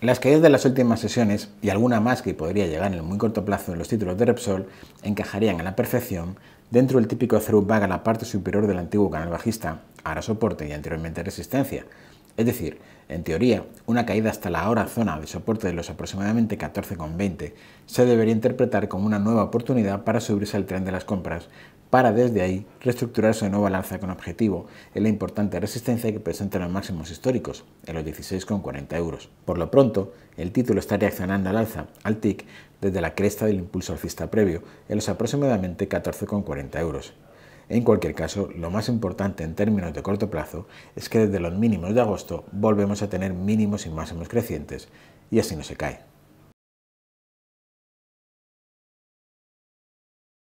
Las caídas de las últimas sesiones, y alguna más que podría llegar en el muy corto plazo en los títulos de Repsol, encajarían a la perfección dentro del típico throwback a la parte superior del antiguo canal bajista, ahora soporte y anteriormente resistencia, es decir, en teoría, una caída hasta la ahora zona de soporte de los aproximadamente 14,20 se debería interpretar como una nueva oportunidad para subirse al tren de las compras, para desde ahí reestructurar su nueva al alza con objetivo en la importante resistencia que presentan los máximos históricos, en los 16,40 euros. Por lo pronto, el título está reaccionando al alza, al TIC, desde la cresta del impulso alcista previo, en los aproximadamente 14,40 euros. En cualquier caso, lo más importante en términos de corto plazo es que desde los mínimos de agosto volvemos a tener mínimos y máximos crecientes y así no se cae.